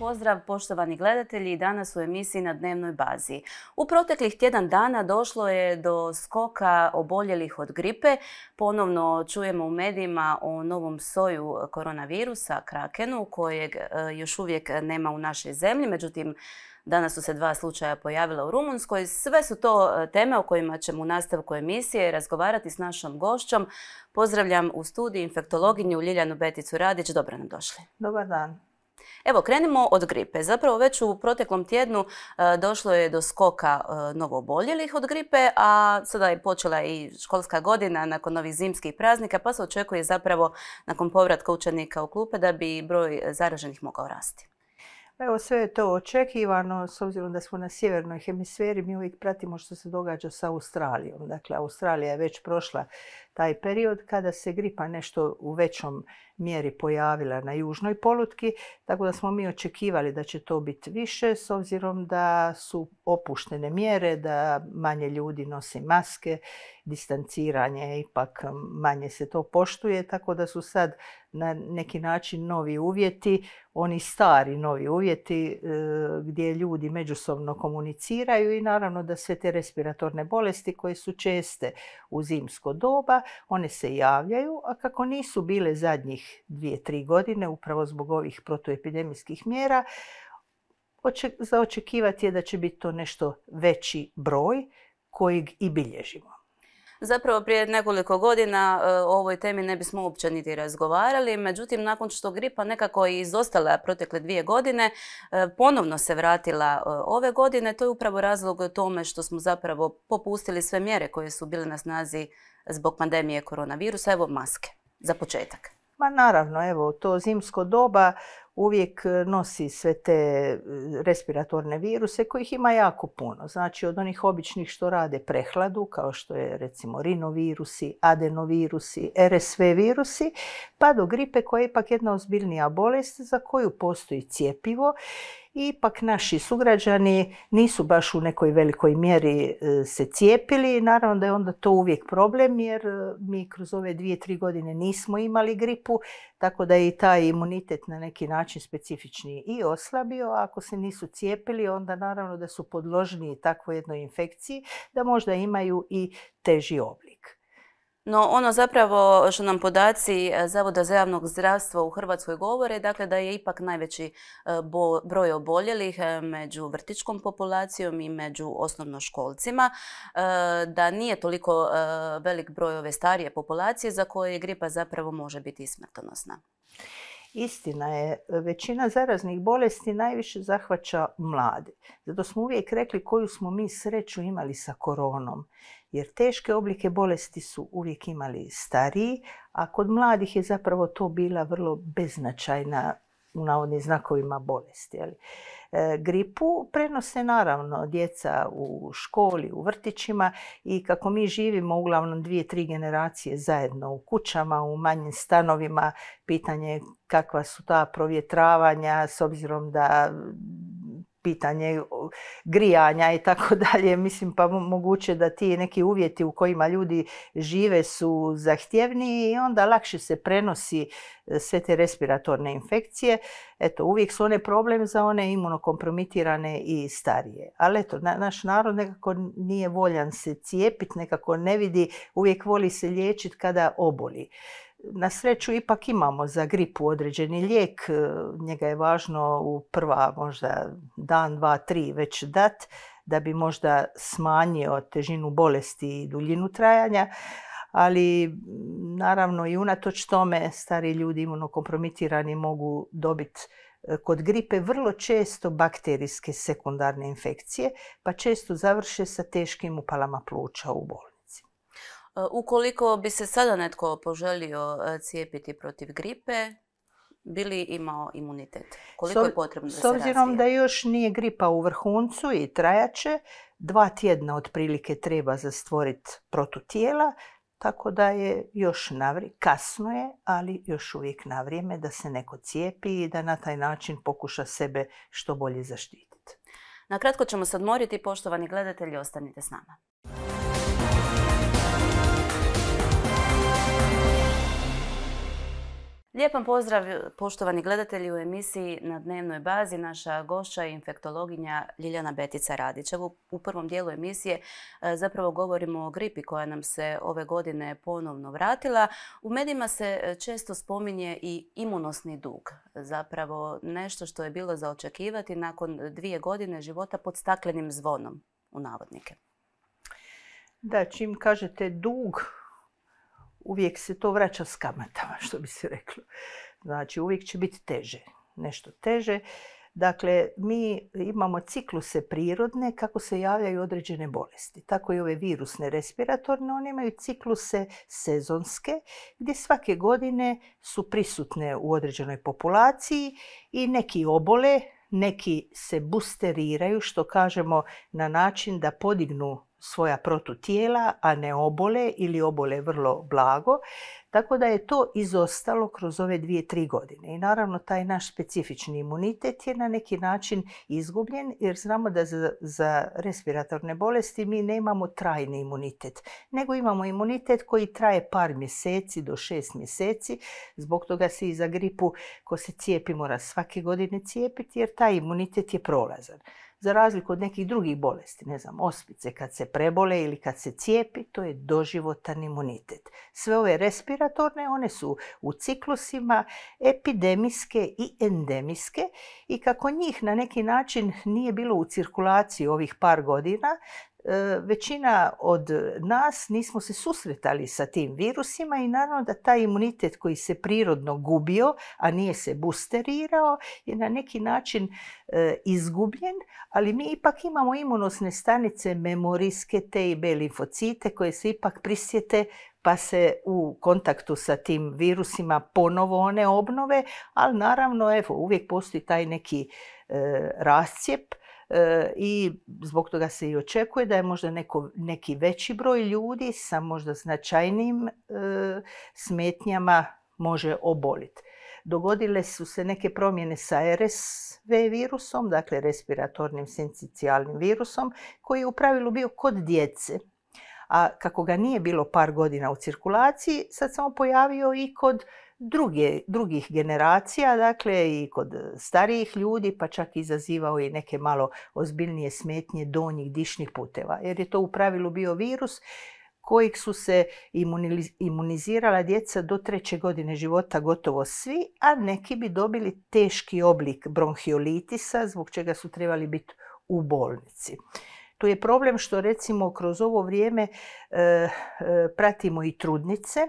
pozdrav poštovani gledatelji danas u emisiji na dnevnoj bazi. U proteklih tjedan dana došlo je do skoka oboljelih od gripe. Ponovno čujemo u medijima o novom soju koronavirusa, krakenu, kojeg e, još uvijek nema u našoj zemlji. Međutim, Danas su se dva slučaja pojavila u Rumunskoj. Sve su to e, teme o kojima ćemo u nastavku emisije razgovarati s našom gošćom. Pozdravljam u studiju infektologinju Ljiljanu Beticu Radić. Dobro nam došli. Dobar dan. Evo, krenimo od gripe. Zapravo već u proteklom tjednu e, došlo je do skoka e, novoboljelih od gripe, a sada je počela i školska godina nakon ovih zimskih praznika, pa se očekuje zapravo nakon povratka učenika u klupe da bi broj zaraženih mogao rasti. Pa evo sve je to očekivano, s obzirom da smo na sjevernoj hemisferi, mi uvijek pratimo što se događa sa Australijom. Dakle, Australija je već prošla taj period kada se gripa nešto u većom mjeri pojavila na južnoj polutki, tako da smo mi očekivali da će to biti više s obzirom da su opuštene mjere, da manje ljudi nosi maske, distanciranje ipak manje se to poštuje, tako da su sad na neki način novi uvjeti, oni stari novi uvjeti e, gdje ljudi međusobno komuniciraju i naravno da sve te respiratorne bolesti koje su česte u zimsko doba one se javljaju, a kako nisu bile zadnjih dvije, tri godine, upravo zbog ovih protuepidemijskih mjera, zaočekivati očekivati je da će biti to nešto veći broj kojeg i bilježimo. Zapravo prije nekoliko godina e, o ovoj temi ne bismo uopće niti razgovarali, međutim nakon što gripa nekako je izostala protekle dvije godine, e, ponovno se vratila e, ove godine. To je upravo razlog tome što smo zapravo popustili sve mjere koje su bile na snazi zbog pandemije koronavirusa, evo maske za početak. Ma naravno, evo, to zimsko doba uvijek nosi sve te e, respiratorne viruse kojih ima jako puno. Znači od onih običnih što rade prehladu, kao što je recimo rinovirusi, adenovirusi, RSV virusi, pa do gripe koja je ipak jedna ozbiljnija bolest za koju postoji cijepivo Ipak naši sugrađani nisu baš u nekoj velikoj mjeri e, se cijepili. Naravno da je onda to uvijek problem jer e, mi kroz ove dvije, tri godine nismo imali gripu, tako da je i taj imunitet na neki način specifični i oslabio. ako se nisu cijepili, onda naravno da su podložniji takvoj jednoj infekciji, da možda imaju i teži oblik. No ono zapravo što nam podaci e, Zavoda za javnog zdravstva u Hrvatskoj govore, dakle da je ipak najveći e, broj oboljelih e, među vrtičkom populacijom i među osnovnoškolcima, da nije toliko velik broj ove starije populacije za koje gripa zapravo može biti smrtonosna. Istina je, većina zaraznih bolesti najviše zahvaća mlade. Zato smo uvijek rekli koju smo mi sreću imali sa koronom jer teške oblike bolesti su uvijek imali stariji, a kod mladih je zapravo to bila vrlo beznačajna u navodnim znakovima bolesti. E, gripu prenose naravno djeca u školi, u vrtićima i kako mi živimo uglavnom dvije, tri generacije zajedno u kućama, u manjim stanovima, pitanje kakva su ta provjetravanja s obzirom da pitanje e, grijanja i tako dalje. Mislim pa moguće da ti neki uvjeti u kojima ljudi žive su zahtjevniji i onda lakše se prenosi e, sve te respiratorne infekcije. Eto, uvijek su one problem za one imunokompromitirane i starije. Ali eto, naš narod nekako nije voljan se cijepiti, nekako ne vidi, uvijek voli se liječiti kada oboli na sreću ipak imamo za gripu određeni lijek, e, njega je važno u prva možda dan, dva, tri već dat, da bi možda smanjio težinu bolesti i duljinu trajanja, ali naravno i unatoč tome stari ljudi imunokompromitirani mogu dobiti e, kod gripe vrlo često bakterijske sekundarne infekcije, pa često završe sa teškim upalama pluća u bol. E, ukoliko bi se sada netko poželio e, cijepiti protiv gripe, bi li imao imunitet? Koliko je potrebno da se S obzirom da još nije gripa u vrhuncu i trajaće, dva tjedna otprilike treba za stvoriti protutijela, tako da je još navri, kasno je, ali još uvijek na vrijeme da se neko cijepi i da na taj način pokuša sebe što bolje zaštititi. Nakratko ćemo se odmoriti, poštovani gledatelji, ostanite s nama. Lijepan pozdrav poštovani gledatelji u emisiji na dnevnoj bazi. Naša gošća je infektologinja Ljiljana Betica Radić. u prvom dijelu emisije e, zapravo govorimo o gripi koja nam se ove godine ponovno vratila. U medijima se e, često spominje i imunosni dug. Zapravo nešto što je bilo za očekivati nakon dvije godine života pod staklenim zvonom u navodnike. Da, čim kažete dug, uvijek se to vraća s kamatama, što bi se reklo. Znači, uvijek će biti teže, nešto teže. Dakle, mi imamo cikluse prirodne kako se javljaju određene bolesti. Tako i ove virusne respiratorne, one imaju cikluse sezonske gdje svake godine su prisutne u određenoj populaciji i neki obole, neki se busteriraju, što kažemo na način da podignu svoja protutijela, a ne obole ili obole vrlo blago. Tako da je to izostalo kroz ove dvije, tri godine. I naravno taj naš specifični imunitet je na neki način izgubljen jer znamo da za, respiratorne bolesti mi nemamo trajni imunitet, nego imamo imunitet koji traje par mjeseci do šest mjeseci. Zbog toga se i za gripu ko se cijepi mora svake godine cijepiti jer taj imunitet je prolazan za razliku od nekih drugih bolesti, ne znam, ospice, kad se prebole ili kad se cijepi, to je doživotan imunitet. Sve ove respiratorne, one su u ciklusima epidemijske i endemijske i kako njih na neki način nije bilo u cirkulaciji ovih par godina, E, većina od nas nismo se susretali sa tim virusima i naravno da taj imunitet koji se prirodno gubio, a nije se busterirao, je na neki način e, izgubljen, ali mi ipak imamo imunosne stanice memoriske T i B limfocite koje se ipak prisjete pa se u kontaktu sa tim virusima ponovo one obnove, ali naravno evo, uvijek postoji taj neki e, rascijep i zbog toga se i očekuje da je možda neko, neki veći broj ljudi sa možda značajnim e, smetnjama može oboliti. Dogodile su se neke promjene sa RSV virusom, dakle respiratornim sincicijalnim virusom, koji je u pravilu bio kod djece. A kako ga nije bilo par godina u cirkulaciji, sad samo pojavio i kod drugih generacija, dakle i kod starijih ljudi, pa čak izazivao i neke malo ozbiljnije smetnje donjih dišnih puteva. Jer je to u pravilu bio virus kojeg su se imunizirala djeca do treće godine života gotovo svi, a neki bi dobili teški oblik bronhiolitisa, zbog čega su trebali biti u bolnici. Tu je problem što recimo kroz ovo vrijeme eh, eh, pratimo i trudnice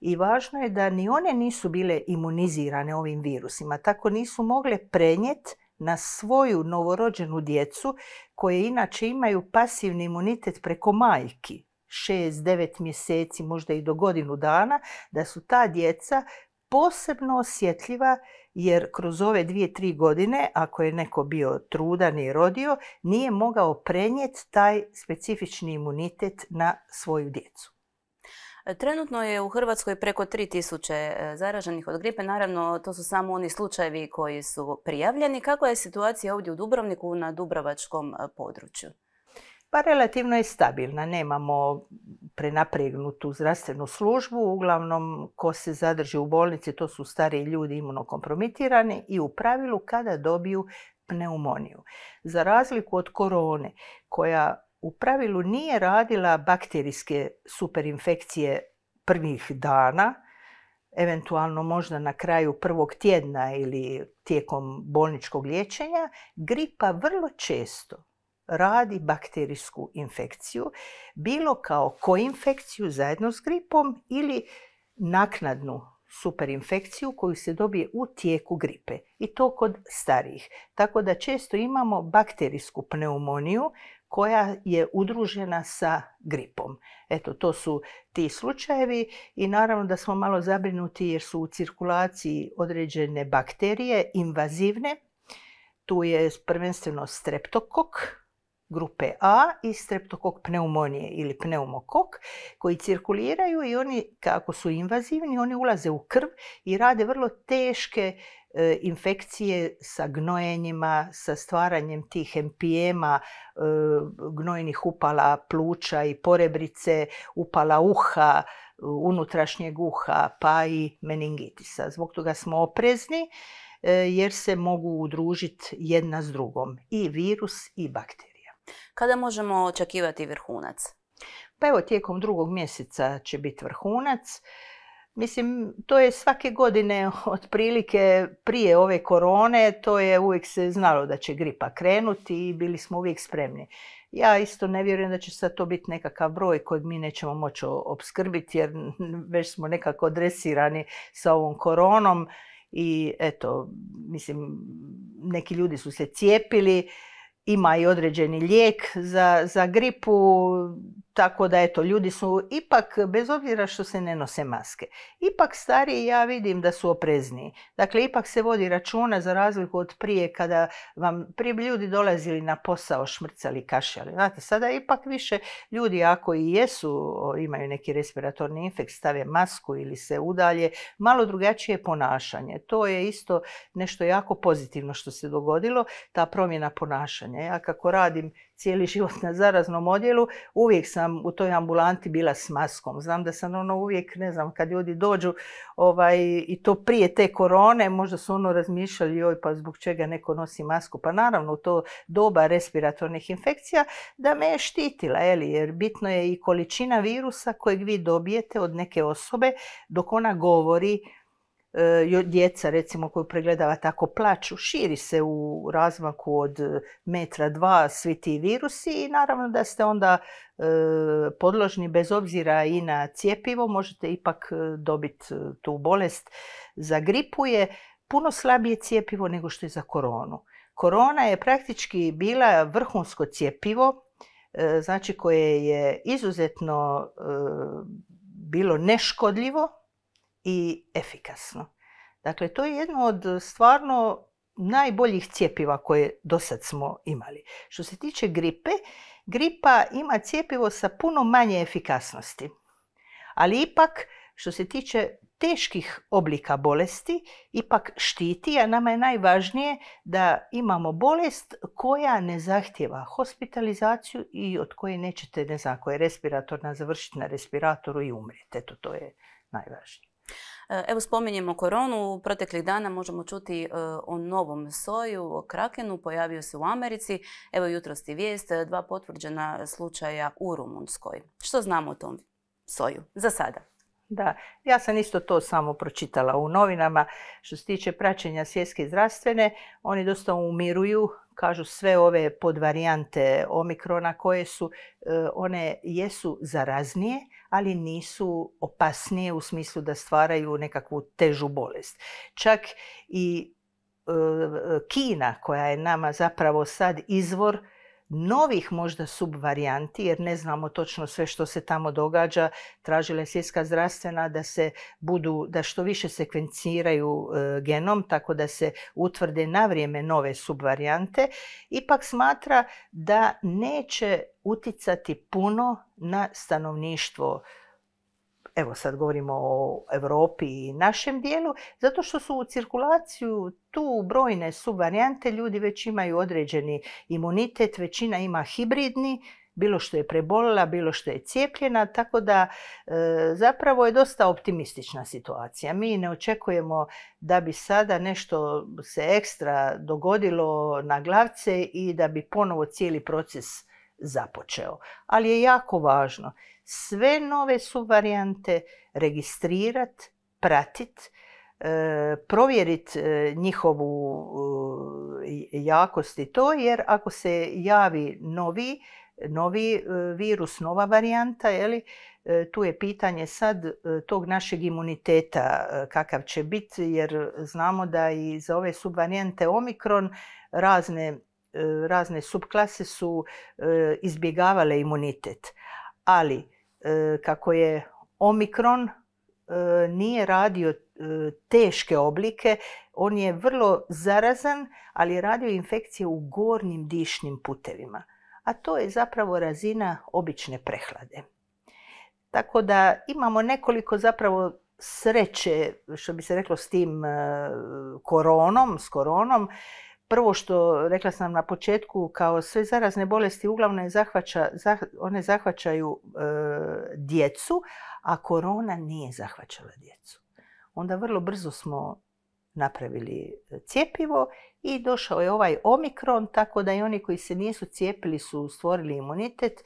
i važno je da ni one nisu bile imunizirane ovim virusima, tako nisu mogle prenijeti na svoju novorođenu djecu koje inače imaju pasivni imunitet preko majki, 6-9 mjeseci, možda i do godinu dana, da su ta djeca posebno osjetljiva jer kroz ove dvije, tri godine, ako je neko bio trudan i rodio, nije mogao prenijeti taj specifični imunitet na svoju djecu. Trenutno je u Hrvatskoj preko 3000 e, zaraženih od gripe. Naravno, to su samo oni slučajevi koji su prijavljeni. Kako je situacija ovdje u Dubrovniku na Dubrovačkom e, području? Pa relativno je stabilna. Nemamo prenapregnutu zdravstvenu službu. Uglavnom, ko se zadrži u bolnici, to su stariji ljudi imunokompromitirani i u pravilu kada dobiju pneumoniju. Za razliku od korone, koja u pravilu nije radila bakterijske superinfekcije prvih dana, eventualno možda na kraju prvog tjedna ili tijekom bolničkog liječenja, gripa vrlo često radi bakterijsku infekciju, bilo kao koinfekciju zajedno s gripom ili naknadnu superinfekciju koju se dobije u tijeku gripe i to kod starijih. Tako da često imamo bakterijsku pneumoniju koja je udružena sa gripom. Eto, to su ti slučajevi i naravno da smo malo zabrinuti jer su u cirkulaciji određene bakterije invazivne. Tu je prvenstveno streptokok grupe A i streptokok pneumonije ili pneumokok koji cirkuliraju i oni kako su invazivni, oni ulaze u krv i rade vrlo teške E, infekcije sa gnojenjima, sa stvaranjem tih empijema, e, gnojnih upala pluća i porebrice, upala uha, unutrašnjeg uha, pa i meningitisa. Zbog toga smo oprezni e, jer se mogu udružiti jedna s drugom, i virus i bakterija. Kada možemo očekivati vrhunac? Pa evo, tijekom drugog mjeseca će biti vrhunac. Mislim, to je svake godine otprilike prije ove korone, to je uvijek se znalo da će gripa krenuti i bili smo uvijek spremni. Ja isto ne vjerujem da će sad to biti nekakav broj kojeg mi nećemo moći opskrbiti jer već smo nekako dresirani sa ovom koronom i eto, mislim, neki ljudi su se cijepili, ima i određeni lijek za gripu, tako da eto, ljudi su ipak, bez obzira što se ne nose maske, ipak stariji ja vidim da su oprezniji. Dakle, ipak se vodi računa za razliku od prije kada vam prije ljudi dolazili na posao šmrcali, kašljali. Znate, sada ipak više ljudi ako i jesu, imaju neki respiratorni infekt, stave masku ili se udalje, malo drugačije ponašanje. To je isto nešto jako pozitivno što se dogodilo, ta promjena ponašanja. Ja kako radim cijeli život na zaraznom odjelu, uvijek sam u toj ambulanti bila s maskom. Znam da sam ono uvijek, ne znam, kad ljudi dođu ovaj, i to prije te korone, možda su ono razmišljali, joj pa zbog čega neko nosi masku. Pa naravno, to doba respiratornih infekcija da me je štitila, eli, jer bitno je i količina virusa kojeg vi dobijete od neke osobe dok ona govori E, djeca recimo koju pregledava tako plaću, širi se u razmaku od e, metra dva svi ti virusi i naravno da ste onda e, podložni bez obzira i na cijepivo, možete ipak dobiti tu bolest. Za gripu je puno slabije cijepivo nego što je za koronu. Korona je praktički bila vrhunsko cijepivo, znači koje je izuzetno bilo neškodljivo, i efikasno. Dakle, to je jedno od e, stvarno najboljih cjepiva koje do sad smo imali. Što se tiče gripe, gripa ima cjepivo sa puno manje efikasnosti. Ali ipak, što se tiče teških oblika bolesti, ipak štiti, a nama je najvažnije da imamo bolest koja ne zahtjeva hospitalizaciju i od koje nećete, ne znam, ako je respiratorna, završiti na respiratoru i umrijeti. Eto, to je najvažnije. E, evo spominjemo koronu, u proteklih dana možemo čuti e, o novom soju, o krakenu, pojavio se u Americi. Evo jutrosti vijest, e, dva potvrđena slučaja u Rumunskoj. Što znamo o tom soju za sada? Da, ja sam isto to samo pročitala u novinama. Što se tiče praćenja svjetske zdravstvene, oni dosta umiruju, kažu sve ove podvarijante omikrona koje su, e, one jesu zaraznije, ali nisu opasnije u smislu da stvaraju nekakvu težu bolest. Čak i e, e, Kina koja je nama zapravo sad izvor novih možda subvarijanti, jer ne znamo točno sve što se tamo događa. Tražila je svjetska zdravstvena da se budu, da što više sekvenciraju e, genom, tako da se utvrde na vrijeme nove subvarijante. Ipak smatra da neće uticati puno na stanovništvo evo sad govorimo o Europi i našem dijelu, zato što su u cirkulaciju tu brojne subvarijante, ljudi već imaju određeni imunitet, većina ima hibridni, bilo što je prebolila, bilo što je cijepljena, tako da e, zapravo je dosta optimistična situacija. Mi ne očekujemo da bi sada nešto se ekstra dogodilo na glavce i da bi ponovo cijeli proces započeo. Ali je jako važno sve nove subvarijante, registrirati, registrirat, pratit, e, Provjeriti e, njihovu e, jakost i to, jer ako se javi novi, novi virus, nova varijanta, je li, tu je pitanje sad tog našeg imuniteta kakav će biti, jer znamo da i za ove subvarijante Omikron razne, razne subklase su izbjegavale imunitet. Ali E, kako je omikron e, nije radio e, teške oblike, on je vrlo zarazan, ali je radio infekcije u gornjim dišnim putevima. A to je zapravo razina obične prehlade. Tako da imamo nekoliko zapravo sreće, što bi se reklo s tim koronom, s koronom, Prvo što rekla sam na početku, kao sve zarazne bolesti uglavnom one zahvaćaju e, djecu, a korona nije zahvaćala djecu. Onda vrlo brzo smo napravili e, cjepivo i došao je ovaj omikron, tako da i oni koji se nisu cijepili su stvorili imunitet,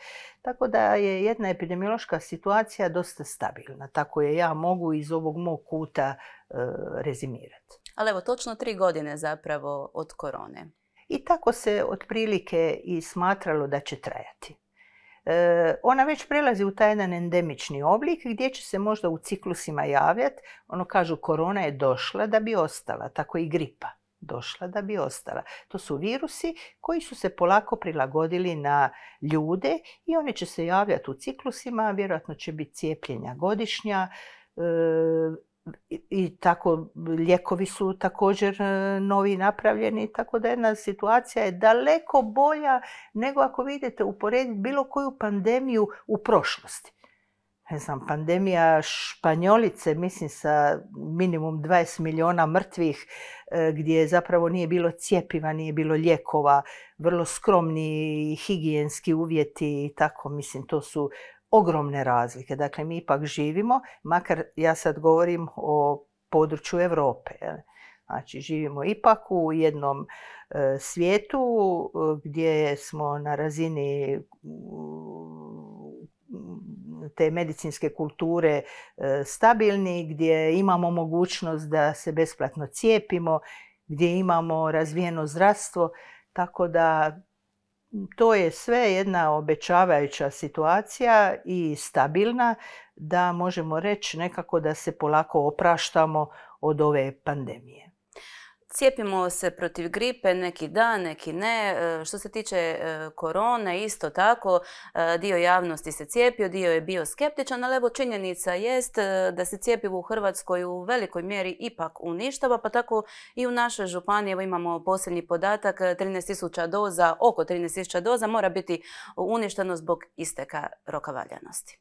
tako da je jedna epidemiološka situacija dosta stabilna. Tako je ja mogu iz ovog mog kuta e, rezimirati. Ali evo, točno tri godine zapravo od korone. I tako se otprilike i smatralo da će trajati. E, ona već prelazi u taj jedan endemični oblik gdje će se možda u ciklusima javljati. Ono kažu korona je došla da bi ostala, tako i gripa došla da bi ostala. To su virusi koji su se polako prilagodili na ljude i oni će se javljati u ciklusima, vjerojatno će biti cijepljenja godišnja, e, i tako lijekovi su također e, novi napravljeni, tako da jedna situacija je daleko bolja nego ako vidite u uporediti bilo koju pandemiju u prošlosti. Ne znam, pandemija Španjolice, mislim sa minimum 20 milijuna mrtvih, e, gdje zapravo nije bilo cijepiva, nije bilo lijekova, vrlo skromni higijenski uvjeti i tako, mislim, to su ogromne razlike. Dakle, mi ipak živimo, makar ja sad govorim o području Europe. Znači, živimo ipak u jednom e, svijetu e, gdje smo na razini mm, te medicinske kulture e, stabilni, gdje imamo mogućnost da se besplatno cijepimo, gdje imamo razvijeno zdravstvo, tako da to je sve jedna obećavajuća situacija i stabilna da možemo reći nekako da se polako opraštamo od ove pandemije. Cijepimo se protiv gripe, neki da, neki ne. E, što se tiče e, korone, isto tako, e, dio javnosti se cijepio, dio je bio skeptičan, ali evo činjenica jest da se cijepivo u Hrvatskoj u velikoj mjeri ipak uništava, pa tako i u našoj županiji, evo imamo posljednji podatak, 13.000 doza, oko 13.000 doza mora biti uništeno zbog isteka roka valjanosti.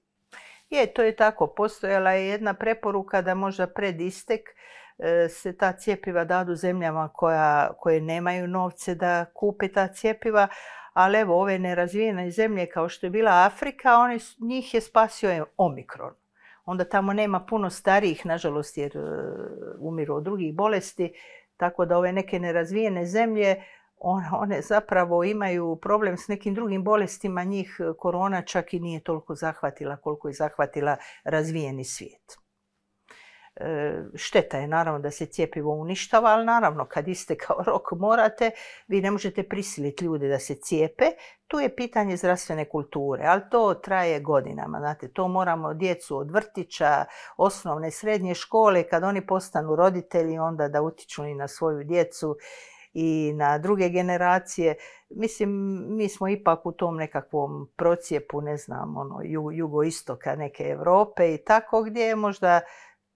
Je, to je tako. Postojala je jedna preporuka da možda pred istek E, se ta cjepiva dadu zemljama koja, koje nemaju novce da kupe ta cjepiva, ali evo ove nerazvijene zemlje kao što je bila Afrika, njih je spasio omikron. Onda tamo nema puno starijih, nažalost, jer e, umiru od drugih bolesti, tako da ove neke nerazvijene zemlje, one zapravo imaju problem s nekim drugim bolestima, njih korona čak i nije toliko zahvatila koliko je zahvatila razvijeni svijet. E, šteta je naravno da se cijepivo uništava, ali naravno kad iste kao rok morate, vi ne možete prisiliti ljude da se cijepe. Tu je pitanje zdravstvene kulture, ali to traje godinama. Znate, to moramo djecu od vrtića, osnovne, srednje škole, kad oni postanu roditelji, onda da utiču i na svoju djecu i na druge generacije. Mislim, mi smo ipak u tom nekakvom procijepu, ne znam, ono, jugoistoka neke Europe i tako gdje je možda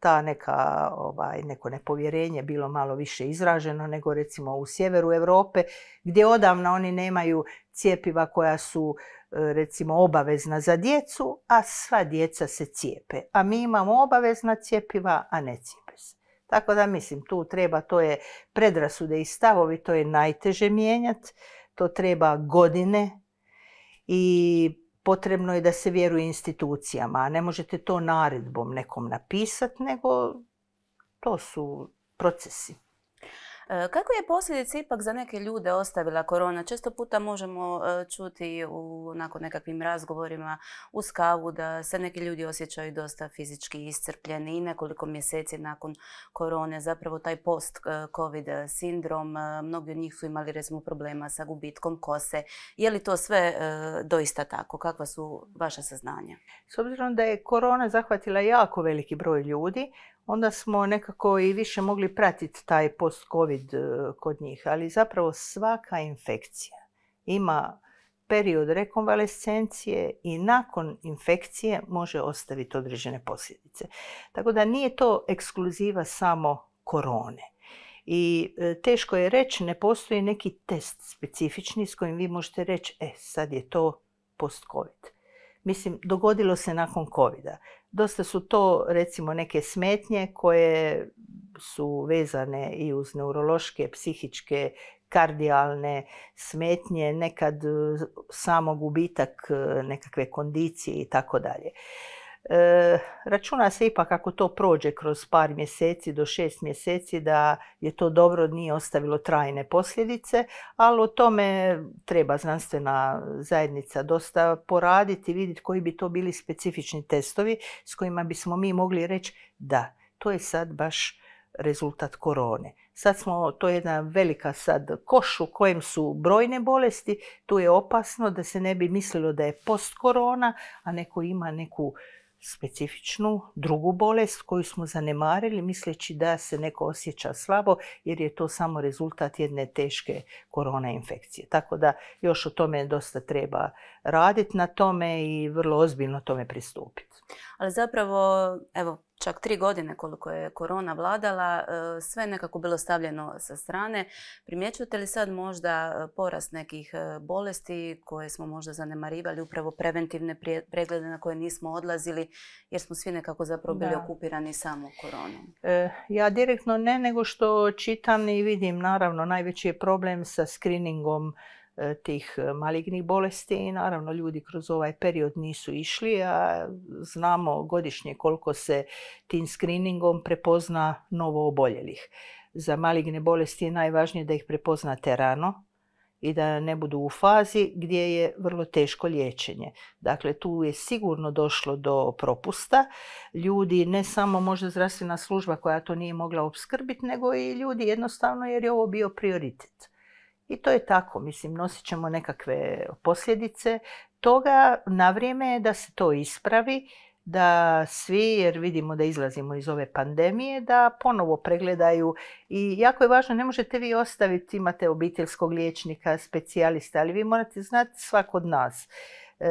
ta neka, ovaj, neko nepovjerenje bilo malo više izraženo nego recimo u sjeveru Europe gdje odavno oni nemaju cijepiva koja su e, recimo obavezna za djecu, a sva djeca se cijepe. A mi imamo obavezna cijepiva, a ne cijepe se. Tako da mislim, tu treba, to je predrasude i stavovi, to je najteže mijenjati, to treba godine i potrebno je da se vjeruje institucijama, a ne možete to naredbom nekom napisati, nego to su procesi. E, kako je posljedice ipak za neke ljude ostavila korona? Često puta možemo e, čuti u nakon nekakvim razgovorima u kavu da se neki ljudi osjećaju dosta fizički iscrpljeni i nekoliko mjeseci nakon korone zapravo taj post-covid e, sindrom. Mnogi od njih su imali recimo problema sa gubitkom kose. Je li to sve doista tako? Kakva su vaša saznanja? S obzirom da je korona zahvatila jako veliki broj ljudi, onda smo nekako i više mogli pratiti taj post-covid e, kod njih. Ali zapravo svaka infekcija ima period rekonvalescencije i nakon infekcije može ostaviti određene posljedice. Tako da nije to ekskluziva samo korone. I e, teško je reći, ne postoji neki test specifični s kojim vi možete reći, e sad je to post-covid. Mislim, dogodilo se nakon covid Dosta su to, recimo, neke smetnje koje su vezane i uz neurološke, psihičke, kardijalne smetnje, nekad e, samo gubitak e, nekakve kondicije i tako dalje. Eh, računa se ipak ako to prođe kroz par mjeseci do šest mjeseci da je to dobro nije ostavilo trajne posljedice, ali o tome treba znanstvena zajednica dosta poraditi, vidjeti koji bi to bili specifični testovi s kojima bismo mi mogli reći da, to je sad baš rezultat korone. Sad smo, to je jedna velika sad koš u kojem su brojne bolesti, tu je opasno da se ne bi mislilo da je post korona, a neko ima neku specifičnu drugu bolest koju smo zanemarili misleći da se neko osjeća slabo jer je to samo rezultat jedne teške korona infekcije. Tako da još o tome dosta treba raditi na tome i vrlo ozbiljno tome pristupiti. Ali zapravo, evo, čak tri godine koliko je korona vladala, e, sve je nekako bilo stavljeno sa strane. Primjećujete li sad možda e, porast nekih e, bolesti koje smo možda zanemarivali, upravo preventivne preglede na koje nismo odlazili, jer smo svi nekako zapravo bili okupirani samo koronom? ja direktno ne, nego što čitam i vidim, naravno, najveći je problem sa screeningom tih e, malignih bolesti i naravno ljudi kroz ovaj period nisu išli, a znamo godišnje koliko se tim screeningom prepozna novo oboljelih. Za maligne bolesti je najvažnije da ih prepoznate rano, i da ne budu u fazi gdje je vrlo teško liječenje. Dakle, tu je sigurno došlo do propusta. Ljudi, ne samo možda zdravstvena služba koja to nije mogla opskrbiti, nego i ljudi jednostavno jer je ovo bio prioritet. I to je tako, mislim, nosit ćemo nekakve posljedice toga na vrijeme je da se to ispravi, da svi, jer vidimo da izlazimo iz ove pandemije, da ponovo pregledaju i jako je važno, ne možete vi ostaviti, imate obiteljskog liječnika, specijalista, ali vi morate znati svak od nas. E,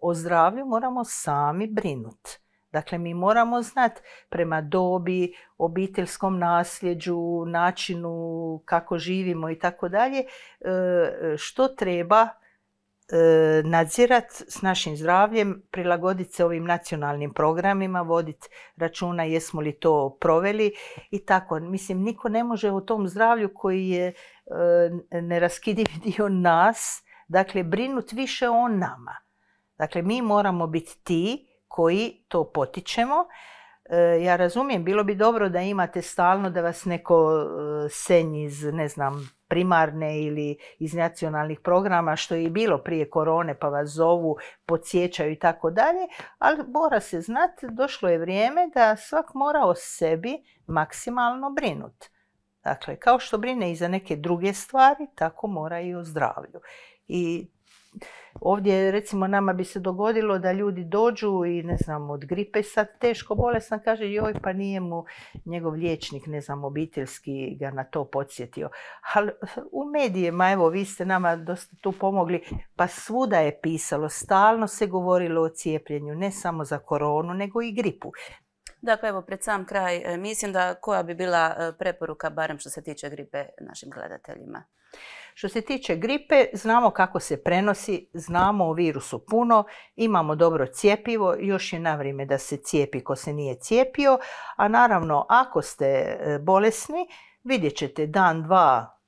o zdravlju moramo sami brinuti. Dakle, mi moramo znati prema dobi, obiteljskom nasljeđu, načinu kako živimo i tako dalje, e, što treba e, nadzirati s našim zdravljem, prilagoditi se ovim nacionalnim programima, voditi računa jesmo li to proveli i tako. Mislim, niko ne može o tom zdravlju koji je e, neraskidiv dio nas, dakle, brinuti više o nama. Dakle, mi moramo biti ti koji to potičemo. E, ja razumijem, bilo bi dobro da imate stalno da vas neko e, senji iz, ne znam, primarne ili iz nacionalnih programa, što je i bilo prije korone, pa vas zovu, podsjećaju i tako dalje, ali mora se znati, došlo je vrijeme da svak mora o sebi maksimalno brinut. Dakle, kao što brine i za neke druge stvari, tako mora i o zdravlju. I Ovdje recimo nama bi se dogodilo da ljudi dođu i ne znam od gripe sad teško bolestan kaže joj pa nije mu njegov liječnik ne znam obiteljski ga na to podsjetio. Ali u medijima evo vi ste nama dosta tu pomogli pa svuda je pisalo stalno se govorilo o cijepljenju ne samo za koronu nego i gripu. Dakle, evo, pred sam kraj e, mislim da koja bi bila e, preporuka, barem što se tiče gripe našim gledateljima? Što se tiče gripe, znamo kako se prenosi, znamo o virusu puno, imamo dobro cijepivo, još je na vrijeme da se cijepi ko se nije cijepio, a naravno ako ste e, bolesni, vidjet ćete dan, dva,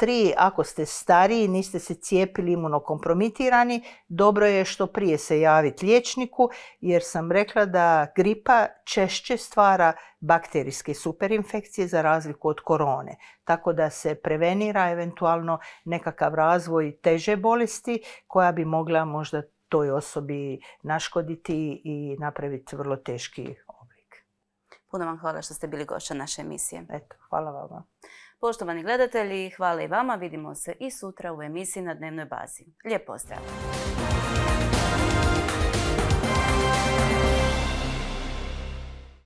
Tri, ako ste stariji, niste se cijepili imunokompromitirani, dobro je što prije se javiti liječniku jer sam rekla da gripa češće stvara bakterijske superinfekcije za razliku od korone. Tako da se prevenira eventualno nekakav razvoj teže bolesti koja bi mogla možda toj osobi naškoditi i napraviti vrlo teški oblik. Puno vam hvala što ste bili gošća naše emisije. Eto, hvala vam. Poštovani gledatelji, hvala i vama. Vidimo se i sutra u emisiji na dnevnoj bazi. Lijep pozdrav!